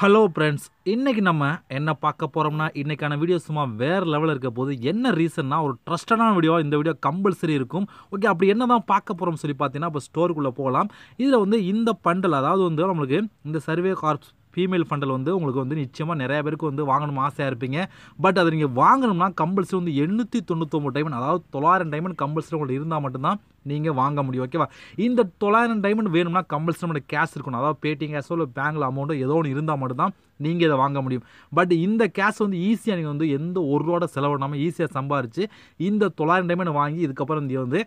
hello friends இன்றைக்கி நம்ம என்ன பார்க்க போகிறோம்னா இன்றைக்கான வீடியோ சும்மா வேறு லெவலில் இருக்க போது என்ன ரீசன்னா ஒரு ட்ரஸ்டடான வீடியோவாக இந்த வீடியோ கம்பல்சரி இருக்கும் ஓகே அப்படி என்ன தான் பார்க்க போகிறோம்னு சொல்லி பார்த்தீங்கன்னா இப்போ ஸ்டோருக்குள்ளே போகலாம் இதில் வந்து இந்த பண்டல் அதாவது வந்து நம்மளுக்கு இந்த சர்வே கார்ப்ஸ் ஃபீமேல் ஃபண்டல் வந்து உங்களுக்கு வந்து நிச்சயமாக நிறையா பேருக்கு வந்து வாங்கணும் ஆசையாக இருப்பீங்க பட் அதை நீங்கள் வாங்கணும்னா கம்பல்சரி வந்து எண்ணூற்றி தொண்ணூத்தொம்பது டைமண்ட் அதாவது தொள்ளாயிரம் டைமண்ட் கம்பல்சரி உங்களுக்கு இருந்தால் மட்டும்தான் நீங்கள் வாங்க முடியும் ஓகேவா இந்த தொள்ளாயிரம் டைமண்ட் வேணும்னா கம்பல்சரி நம்ம கேஷ் இருக்கணும் அதாவது பேடிஎம் கேஷோ இல்லை பேங்கில் அமௌண்ட்டோ ஏதோ ஒன்று இருந்தால் மட்டும்தான் நீங்கள் இதை வாங்க முடியும் பட் இந்த கேஷ் வந்து ஈஸியாக நீங்கள் வந்து எந்த ஒரு செலவு செலவிடாமல் ஈஸியாக சம்பாரித்து இந்த தொள்ளாயிரம் டைமண்ட் வாங்கி இதுக்கப்புறம் நீங்கள் வந்து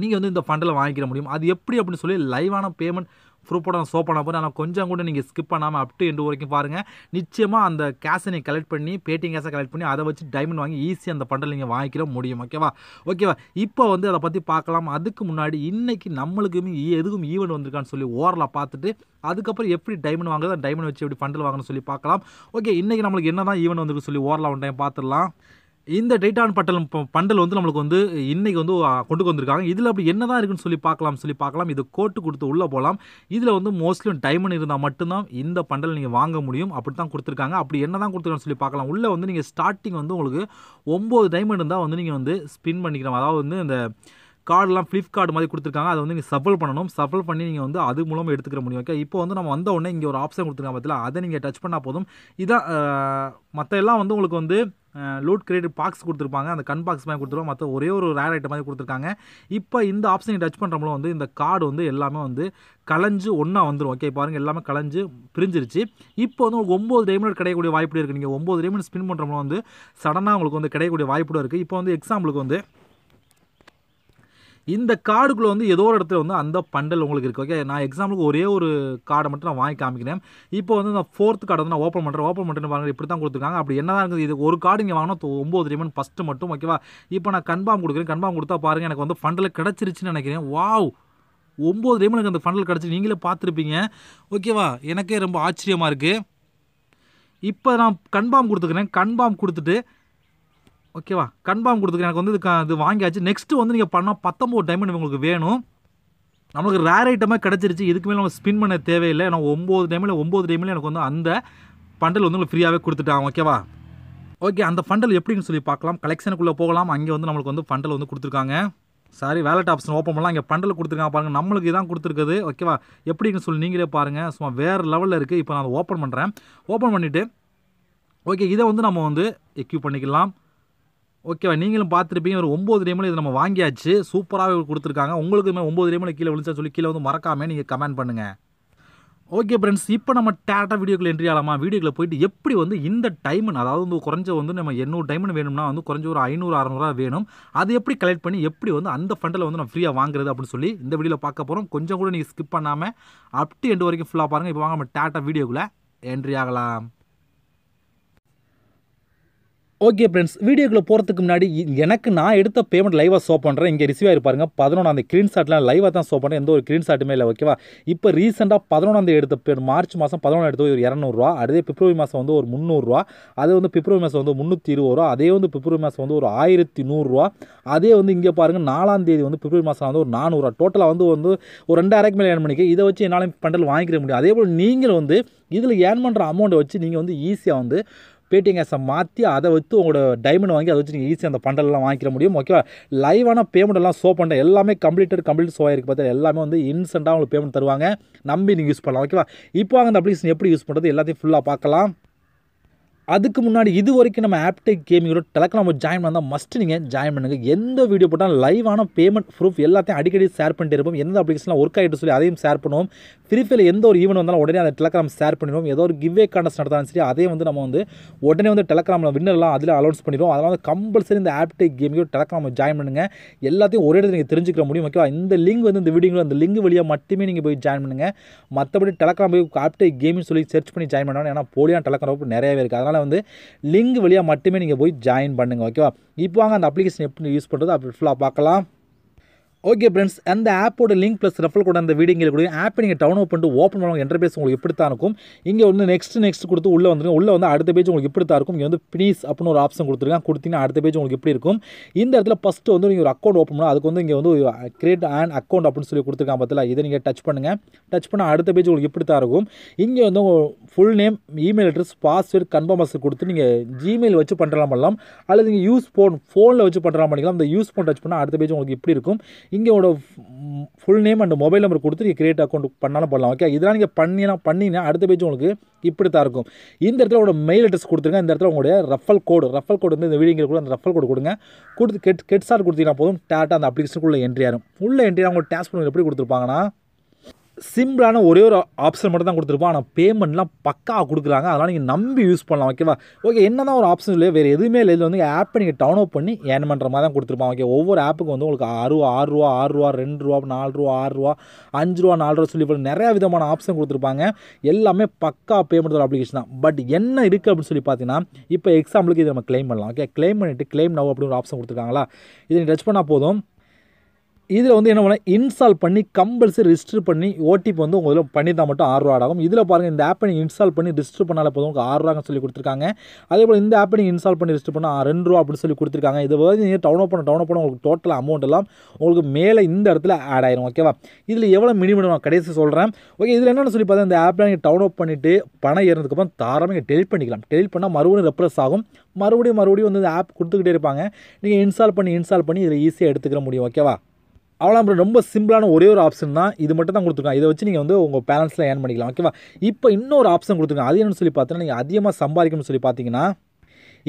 நீங்கள் வந்து இந்த ஃபண்டில் வாங்கிக்கிற முடியும் அது எப்படி அப்படின்னு சொல்லி லைவான பேமெண்ட் ப்ரூஃபோட நான் ஷோ பண்ண போகிறேன் ஆனால் கொஞ்சம் கூட நீங்கள் ஸ்கிப் பண்ணாமல் அப்படி எண்டு வரைக்கும் பாருங்கள் நிச்சயமாக அந்த கேஷை நீங்கள் கலெக்ட் பண்ணி பேட்டிங் கேஷை கலெக்ட் பண்ணி அதை வச்சு டைமண்ட் வாங்கி ஈஸியாக அந்த பண்டல் நீங்கள் வாங்கிக்கிற முடியும் ஓகேவா ஓகேவா இப்போ வந்து அதை பற்றி பார்க்கலாம் அதுக்கு முன்னாடி இன்றைக்கி நம்மளுக்குமே e-, எதுக்கும் ஈவெண்ட் வந்திருக்கான்னு சொல்லி ஓரில் பார்த்துட்டு அதுக்கப்புறம் எப்படி டைமண்ட் வாங்குறது டைமண்ட் வச்சு எப்படி பண்டல் வாங்கணும்னு சொல்லி பார்க்கலாம் ஓகே இன்றைக்கி நம்மளுக்கு என்ன தான் ஈவெண்ட் வந்துருக்குன்னு சொல்லி ஓரலாக ஒன் டைம் பார்த்துடலாம் இந்த டைட்டான் பட்டலம் பண்டல் வந்து நம்மளுக்கு வந்து இன்றைக்கி வந்து கொண்டு வந்திருக்காங்க இதில் அப்படி என்ன தான் இருக்குன்னு சொல்லி பார்க்கலாம் சொல்லி பார்க்கலாம் இது கோட்டு கொடுத்து உள்ளே போகலாம் இதில் வந்து மோஸ்ட்லி டைமண்ட் இருந்தால் மட்டும்தான் இந்த பண்டல் நீங்கள் வாங்க முடியும் அப்படி தான் கொடுத்துருக்காங்க அப்படி என்ன தான் கொடுத்துருக்காங்கன்னு சொல்லி பார்க்கலாம் உள்ளே வந்து நீங்கள் ஸ்டார்டிங் வந்து உங்களுக்கு ஒம்பது டைமண்ட் இருந்தால் வந்து நீங்கள் வந்து ஸ்பின் பண்ணிக்கலாம் அதாவது வந்து இந்த கார்டெலாம் ஃப்ளிப்கார்ட் மாதிரி கொடுத்துருக்காங்க அதை வந்து நீங்கள் சஃபல் பண்ணணும் சஃபல் பண்ணி நீங்கள் வந்து அது மூலமாக எடுத்துக்கிற முடியும் ஓகே இப்போ வந்து நம்ம வந்த உடனே இங்கே ஒரு ஆப்ஷன் கொடுத்துருக்காங்க பார்த்தீங்களா அதை நீங்கள் டச் பண்ணால் போதும் இதான் மற்ற எல்லாம் வந்து உங்களுக்கு வந்து லூட் கிரியேட் பாக்ஸ் கொடுத்துருப்பாங்க அந்த கண் பாக்ஸ் மாதிரி கொடுத்துருவோம் மற்ற ஒரே ஒரு ரேர் ஐட்டம் மாதிரி கொடுத்துருக்காங்க இப்போ இந்த ஆப்ஷன் டச் பண்ணுறோம்ல வந்து இந்த கார்டு வந்து எல்லாமே வந்து கலைஞ்சு ஒன்றா வந்துடும் ஓகே பாருங்கள் எல்லாமே கலைஞ்சு பிரிஞ்சிருச்சு இப்போ வந்து உங்களுக்கு ஒம்பது டைமண்ட் கிடைக்கக்கூடிய வாய்ப்பு இருக்குது நீங்கள் ஒம்பது டைமண்ட் ஸ்பின் பண்ணுறோம்ல வந்து சடனாக உங்களுக்கு வந்து கிடைக்கக்கூடிய வாய்ப்பு இருக்குது இப்போ வந்து எக்ஸாம்பிளுக்கு வந்து இந்த கார்டுக்குள்ளே வந்து ஏதோ ஒரு இடத்துல வந்து அந்த பண்டல் உங்களுக்கு இருக்குது ஓகே நான் எக்ஸாம்பிளுக்கு ஒரே ஒரு கார்டை மட்டும் நான் வாங்கி காமிக்கிறேன் இப்போ வந்து நான் ஃபோர்த் கார்டை வந்து நான் ஓப்பன் பண்ணுறேன் ஓப்பன் பண்ணுறேன் பாருங்கள் இப்படி தான் கொடுத்துருக்காங்க அப்படி என்ன தான் இருக்குது இது ஒரு கார்டு இங்கே வாங்கினா ஒம்பது ரீமன் ஃபஸ்ட்டு மட்டும் ஓகேவா இப்போ நான் கன்ஃபார்ம் கொடுக்குறேன் கன்ஃபார்ம் கொடுத்தா பாருங்கள் எனக்கு வந்து ஃபண்டில் கிடச்சிருச்சுன்னு நினைக்கிறேன் வாவ் ஒம்பது ரீமன் எனக்கு அந்த ஃபண்டில் கிடச்சி நீங்களே பார்த்துருப்பீங்க ஓகேவா எனக்கே ரொம்ப ஆச்சரியமாக இருக்குது இப்போ நான் கன்ஃபார்ம் கொடுத்துக்கிறேன் கன்ஃபார்ம் கொடுத்துட்டு ஓகேவா கன்ஃபார்ம் கொடுத்துருக்கேன் எனக்கு வந்து இது வாங்கியாச்சு நெக்ஸ்ட்டு வந்து நீங்கள் பண்ணால் பத்தொம்போது டைமண்ட் உங்களுக்கு வேணும் நம்மளுக்கு ரேர் ஐட்டமாக கிடச்சிருச்சு இதுக்கு மேலே நம்ம ஸ்பின் பண்ண தேவையில்லை ஏன்னா ஒம்பது டைமில் ஒம்பது டைமில் எனக்கு வந்து அந்த பண்டல் வந்து உங்களுக்கு ஃப்ரீயாகவே கொடுத்துட்டாங்க ஓகேவா ஓகே அந்த ஃபண்டல் எப்படின்னு சொல்லி பார்க்கலாம் கலெக்ஷனுக்குள்ளே போகலாம் அங்கே வந்து நம்மளுக்கு வந்து ஃபண்டல் வந்து கொடுத்துருக்காங்க சாரி வேலட் ஆப்ஷன் ஓப்பன் பண்ணலாம் இங்கே பண்டல் கொடுத்துருக்காங்க பாருங்கள் நம்மளுக்கு இதான் கொடுத்துருக்குது ஓகேவா எப்படின்னு சொல்லி நீங்களே பாருங்கள் சும்மா வேறு லெவலில் இருக்குது இப்போ நான் அதை ஓப்பன் பண்ணுறேன் ஓப்பன் பண்ணிவிட்டு ஓகே இதை வந்து நம்ம வந்து எக்யூப் பண்ணிக்கலாம் ஓகேவா நீங்களும் பார்த்துருப்பீங்க ஒரு ஒம்பது நிமிடம் இது நம்ம வாங்கியாச்சு சூப்பராகவே கொடுத்துருக்காங்க உங்களுக்குமே ஒம்பது நிமிடம் கீழே விழுச்சா சொல்லி கீழே வந்து மறக்காமல் நீங்கள் கமெண்ட் பண்ணுங்கள் ஓகே ஃப்ரெண்ட்ஸ் இப்போ நம்ம டேரக்டாக வீடியோக்குள்ளே என்ட்ரி ஆகலாமா வீடியோக்குள்ள போயிட்டு எப்படி வந்து இந்த டைமுன்னு அதாவது வந்து குறைஞ்ச வந்து நம்ம எண்ணூறு டைமுன்னு வேணும்னா வந்து குறைஞ்ச ஒரு ஐநூறு அறநூறுவா வேணும் அது எப்படி கலெக்ட் பண்ணி எப்படி வந்து அந்த ஃபண்டில் வந்து நம்ம ஃப்ரீயாக வாங்குறது அப்படின்னு சொல்லி இந்த வீடியோவில் பார்க்க போகிறோம் கொஞ்சம் கூட நீங்கள் ஸ்கிப் பண்ணாமல் அப்படி எண்டு வரைக்கும் ஃபுல்லாக பாருங்கள் இப்போ வாங்க நம்ம டேட்டா வீடியோக்குள்ளே என்ட்ரி ஆகலாம் ஓகே ஃப்ரெண்ட்ஸ் வீடியோக்குள்ள போகிறதுக்கு முன்னாடி எனக்கு நான் எடுத்த பேமெண்ட் லைவாக ஷோ பண்ணுறேன் இங்கே ரிசீவ் ஆயிருப்பாருங்க பதினொன்றாம் அந்த க்ரீன் ஷாட்லாம் லைவாக தான் ஷோ பண்ணுறேன் எந்த ஒரு க்ரீன் ஷாட்டுமே இல்லை ஓகேவா இப்போ ரீசெண்டாக பதினொன்றாம் தேதி எடுத்த பேர் மார்ச் மாதம் பதினொன்று எடுத்து ஒரு இரநூறுவா அதே பிப்ரவரி மாதம் வந்து ஒரு முந்நூறுரூவா அதே வந்து பிப்ரவரி மாதம் வந்து முந்நூற்றி இருபது ரூபா அதே வந்து பிப்ரவரி மாதம் வந்து ஒரு ஆயிரத்தி நூறுரூவா அதே வந்து இங்கே பாருங்கள் நாலாம் தேதி வந்து பிப்ரவரி மாதம் வந்து ஒரு நானூறுரூவா டோட்டலாக வந்து வந்து ஒரு ரெண்டாயிரம் மேலே ஏன் பண்ணிக்க இதை வச்சு என்னால் பண்டல் வாங்கிக்கிற முடியும் அதே போல் நீங்களும் வந்து இதில் ஏர்ன் பண்ணுற அமௌண்ட்டை வச்சு நீங்கள் வந்து ஈஸியாக வந்து பேடிஎம் கேஷை மாற்றி அதை வச்சு உங்களோட டைமண்ட் வாங்கி அதை வச்சு நீங்கள் ஈஸியாக அந்த பண்டலெலாம் வாங்கிக்கிற முடியும் ஓகேவா லைவான பேமெண்ட் எல்லாம் ஷோ பண்ணுற எல்லாமே கம்ப்ளீட்டட் கம்ப்ளீட் ஷோ ஆயிருக்கு பார்த்தா எல்லாமே வந்து இன்ஸ்டண்ட்டாக உங்களுக்கு பேமெண்ட் தருவாங்க நம்பி நீங்கள் யூஸ் பண்ணலாம் ஓகேவா இப்போ அந்த அப்ளிகேஷன் எப்படி யூஸ் பண்ணுறது எல்லாத்தையும் ஃபுல்லாக பார்க்கலாம் அதுக்கு முன்னாடி இது வரைக்கும் நம்ம ஆப்டெக் கேமிங்கோட டெலக்ராம் ஜாயின் பண்ணால் மஸ்ட் நீங்கள் ஜாயின் பண்ணுங்கள் எந்த வீடியோ போட்டாலும் லைவான பேமெண்ட் ப்ரூஃப் எல்லாத்தையும் அடிக்கடி ஷேர் பண்ணிட்டு இருப்போம் எந்த அப்ளிகேஷனில் ஒர்க் ஆகிட்டு சொல்லி அதையும் ஷேர் பண்ணுவோம் ஃப்ரீ எந்த ஒரு ஈவெண்ட் வந்தாலும் உடனே அந்த டெலகிராம் ஷேர் பண்ணிடுவோம் ஏதோ ஒரு கிவ்வே கான்டஸ்ட் நடத்தாலும் சரி அதே வந்து நம்ம வந்து உடனே வந்து டெலகிராமில் வின்னர்லாம் அதில் அலௌன்ஸ் பண்ணிடுவோம் அதனால் வந்து கம்பல்சரி இந்த ஆப்டேக் கேமையும் டெலகிராம் ஜாயின் பண்ணுங்கள் எல்லாத்தையும் ஒரே இடத்துல நீங்கள் தெரிஞ்சுக்கிற முடியும் ஓகேவா இந்த லிங்க் வந்து இந்த வீடியோவில் அந்த லிங்க் வழியாக மட்டுமே நீங்கள் போய் ஜாயின் பண்ணுங்கள் மற்றபடி டெலகிராம் போய் ஆப்டேக் கேம்னு சொல்லி சர்ச் பண்ணி ஜாயின் பண்ணணும் ஏன்னா போலியான டெலகிராம் நிறையவே இருக்குது அதனால் வந்து லிங்க் வழியாக மட்டுமே நீங்கள் போய் ஜாயின் பண்ணுங்கள் ஓகேவா இப்போ வாங்க அந்த அப்ளிகேஷன் எப்படி யூஸ் பண்ணுறது அப்படி ஃபுல்லாக பார்க்கலாம் ஓகே ஃப்ரெண்ட்ஸ் அந்த ஆப்போட லிங்க் ப்ளஸ் ரெஃபர் கூட அந்த வீடியோ கூட ஆப்பை நீங்கள் டவுன்லோட் பண்ணிட்டு ஓப்பன் பண்ணுவாங்க பேச உங்களுக்கு எப்படி தான் இருக்கும் இங்கே வந்து நெக்ஸ்ட் நெக்ஸ்ட் கொடுத்து உள்ளே வந்துருங்க உள்ளே வந்து அடுத்த பேஜ் உங்களுக்கு இப்படி தான் இருக்கும் இங்கே வந்து ப்ளீஸ் அப்படின்னு ஒரு ஆப்ஷன் கொடுத்துருக்காங்க கொடுத்தீங்கன்னா அடுத்த பேஜ் உங்களுக்கு எப்படி இருக்கும் இந்த இடத்துல ஃபஸ்ட்டு வந்து நீங்கள் ஒரு அக்கௌண்ட் ஓப்பன் பண்ணால் அதுக்கு வந்து இங்கே வந்து கிரியேட் அண்ட் அக்கௌண்ட் அப்படின்னு சொல்லி கொடுத்துருக்காங்க பார்த்தல இதை நீங்கள் டச் பண்ணுங்கள் டச் பண்ண அடுத்த பேஜ் உங்களுக்கு இப்படி தான் இருக்கும் இங்கே வந்து full name email address password confirm password கொடுத்து நீங்கள் ஜிமெயில் வச்சு பண்ணுறலாம் பண்ணலாம் அல்லது நீங்கள் யூஸ் ஃபோன் ஃபோனில் வச்சு பண்ணுறலாம் பண்ணிக்கலாம் அந்த யூஸ் ஃபோன் டச் பண்ணால் அடுத்த பேஜ் உங்களுக்கு இப்படி இருக்கும் இங்கே இங்கேயோட full name and mobile number கொடுத்து நீங்கள் கிரியேட் அக்கௌண்ட் பண்ணாலும் போடலாம் ஓகே இதெல்லாம் நீங்கள் பண்ணினா பண்ணினா அடுத்த பேஜ் உங்களுக்கு இப்படி தான் இருக்கும் இந்த இடத்துல உங்களோட மெயில் அட்ரஸ் கொடுத்துருங்க இந்த இடத்துல உங்களுடைய ரஃபல் கோடு ரஃபல் கோடு வந்து இந்த வீடியோ கூட அந்த ரஃபல் கோடு கொடுங்க கொடுத்து கெட் கெட் சார் கொடுத்தீங்கன்னா போதும் டேட்டா அந்த அப்ளிகேஷனுக்குள்ளே என்ட்ரி ஆகும் உள்ள என்ட்ரி அவங்க டேஸ்க் எப்படி கொடுத்துருப்பாங்கன்னா சிம்பிளான ஒரே ஒரு ஆப்ஷன் மட்டும் தான் கொடுத்துருப்போம் ஆனால் பேமெண்ட்லாம் பக்கா கொடுக்குறாங்க அதனால் நீங்கள் நம்பி யூஸ் பண்ணலாம் ஓகேவா ஓகே என்ன தான் ஒரு ஆப்ஷன் இல்லையோ வேறு எதுவுமே இல்லை இதில் வந்து ஆப்பை நீங்கள் டவுன்லோட் பண்ணி ஏன் பண்ணுற மாதிரி தான் கொடுத்துருப்பாங்க ஓகே ஒவ்வொரு ஆப்புக்கு வந்து உங்களுக்கு ஆறுரூவா ஆறுரூவா ஆறுரூவா ரெண்டு ரூபா நாலு ரூபா ஆறுரூவா அஞ்சு ரூபா நாலு ரூபா சொல்லி நிறையா விதமான ஆப்ஷன் கொடுத்துருப்பாங்க எல்லாமே பக்கா பேமெண்ட் ஒரு அப்ளிகேஷன் தான் பட் என்ன இருக்குது அப்படின்னு சொல்லி பார்த்தீங்கன்னா இப்போ எக்ஸாம்பிளுக்கு இதை நம்ம கிளைம் பண்ணலாம் ஓகே கிளைம் பண்ணிவிட்டு கிளைம் நவ் அப்படின்னு ஒரு ஆப்ஷன் கொடுத்துருக்காங்களா இதை டச் பண்ணால் போதும் இதில் வந்து என்ன பண்ண இன்ஸ்டால் பண்ணி கம்பல்சரி ரிஜிஸ்டர் பண்ணி ஓடிபி வந்து உங்களுக்கு பண்ணியிருந்தால் மட்டும் ஆறுரூவா ஆகும் இதில் பாருங்கள் இந்த ஆப்பை நீங்கள் இன்ஸ்டால் பண்ணி ரிஜிஸ்டர் பண்ணால் போதும் உங்களுக்கு ஆறுரூவாங்க சொல்லி கொடுத்துருக்காங்க அதே போல் இந்த ஆப்பை நீங்கள் இன்ஸ்டால் பண்ணி ரிஜிஸ்டர் பண்ணால் ரெண்டு ரூபா அப்படின்னு சொல்லி கொடுத்துருக்காங்க இது வந்து நீங்கள் டவுன் பண்ண டவுன் பண்ண உங்களுக்கு டோட்டல் அமௌண்ட் எல்லாம் உங்களுக்கு மேலே இந்த இடத்துல ஆட் ஆயிரும் ஓகேவா இதில் எவ்வளோ மினிமம் நான் கடைசி சொல்கிறேன் ஓகே இதில் என்னென்னு சொல்லி பார்த்தா இந்த ஆப்பில் நீங்கள் டவுன் அப் பண்ணிவிட்டு பணம் ஏறதுக்கப்புறம் தாராளமாக நீங்கள் டெலிட் பண்ணிக்கலாம் டெலிட் பண்ணால் மறுபடியும் ரெப்ரஸ் ஆகும் மறுபடியும் மறுபடியும் வந்து இந்த ஆப் கொடுத்துக்கிட்டே இருப்பாங்க நீங்கள் இன்ஸ்டால் பண்ணி இன்ஸ்டால் பண்ணி இதில் ஈஸியாக எடுத்துக்கிற முடியும் ஓகேவா அவ்வளோ அப்புறம் ரொம்ப சிம்பிளான ஒரே ஒரு ஆப்ஷன் தான் இது மட்டும் தான் கொடுத்துருக்காங்க இதை வச்சு நீங்கள் வந்து உங்கள் பேலன்ஸில் ஏர்ன் பண்ணிக்கலாம் ஓகேவா இப்போ இன்னொரு ஆப்ஷன் கொடுத்துருக்காங்க அது என்னன்னு சொல்லி பார்த்தீங்கன்னா நீங்கள் அதிகமாக சம்பாதிக்கணும்னு சொல்லி பார்த்தீங்கன்னா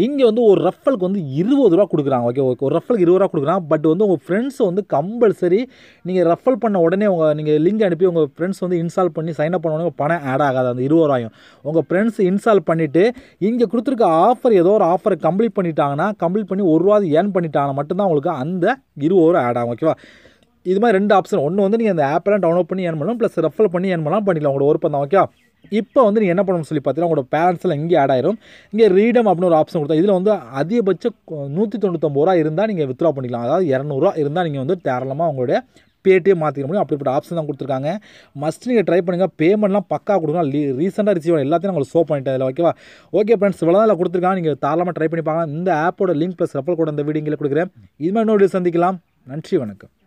இங்கே வந்து ஒரு ரஃபலுக்கு வந்து இருபது ரூபா கொடுக்குறாங்க ஓகே ஓகே ஒரு ரஃபலுக்கு இருபது ரூபா கொடுக்குறான் பட் வந்து உங்கள் ஃப்ரெண்ட்ஸை வந்து கம்பல்சரி நீங்கள் ரஃபல் பண்ண உடனே உங்கள் நீங்கள் லிங்க் அனுப்பி உங்கள் ஃப்ரெண்ட்ஸ் வந்து இன்ஸ்டால் பண்ணி சைன் அப் பண்ண உடனே பணம் ஆட் ஆகாது அந்த இருபது ரூபாயும் உங்கள் ஃப்ரெண்ட்ஸ் இன்ஸ்டால் பண்ணிவிட்டு இங்கே கொடுத்துருக்க ஆஃபர் ஏதோ ஒரு ஆஃபரை கம்ப்ளீட் பண்ணிட்டாங்கன்னா கம்ப்ளீட் பண்ணி ஒரு ரூபா ஏர்ன் பண்ணிட்டாங்கன்னா மட்டும்தான் உங்களுக்கு அந்த இருபது ரூபா ஆட் ஆகும் ஓகேவா இது மாதிரி ரெண்டு ஆப்ஷன் ஒன்று வந்து நீங்கள் அந்த ஆப்பெல்லாம் டவுன்லோட் பண்ணி ஏன் பண்ணலாம் ப்ளஸ் ரெஃபர் பண்ணி ஏன் பண்ணலாம் பண்ணிக்கலாம் உங்களோட ஒர்க் பண்ணலாம் ஓகே இப்போ வந்து நீங்கள் என்ன பண்ணணும்னு சொல்லி பார்த்தீங்கன்னா உங்களோட பேரண்ட்ஸில் இங்கே ஆட் ஆயிரும் இங்கே ரீடம் அப்படின்னு ஒரு ஆப்ஷன் கொடுத்தா இதில் வந்து அதிகபட்சம் நூற்றி தொண்ணூத்தொம்பது ரூபா இருந்தால் நீங்கள் வித்ரா பண்ணிக்கலாம் அதாவது இரநூறுவா இருந்தால் நீங்கள் வந்து தாராளமாக உங்களுடைய பேடிஎம் மாற்றிக்க முடியும் அப்படிப்பட்ட ஆப்ஷன் தான் கொடுத்துருக்காங்க மஸ்ட் நீங்கள் ட்ரை பண்ணுங்கள் பேமெண்ட்லாம் பக்கா கொடுங்க ரீசெண்டாக ரிசீவ் எல்லாத்தையும் உங்களுக்கு ஷோ பண்ணிட்டேன் இதில் ஓகேவா ஓகே ஃப்ரெண்ட்ஸ் இவ்வளோ தான் கொடுத்துருக்காங்க நீங்கள் தாராளமாக ட்ரை பண்ணி பார்க்கலாம் இந்த ஆப்போட லிங்க் ப்ளஸ் ரெஃபர் கூட இந்த வீடியோ இங்கே கொடுக்குறேன் இது மாதிரி இன்னொரு சந்திக்கலாம் நன்றி வணக்கம்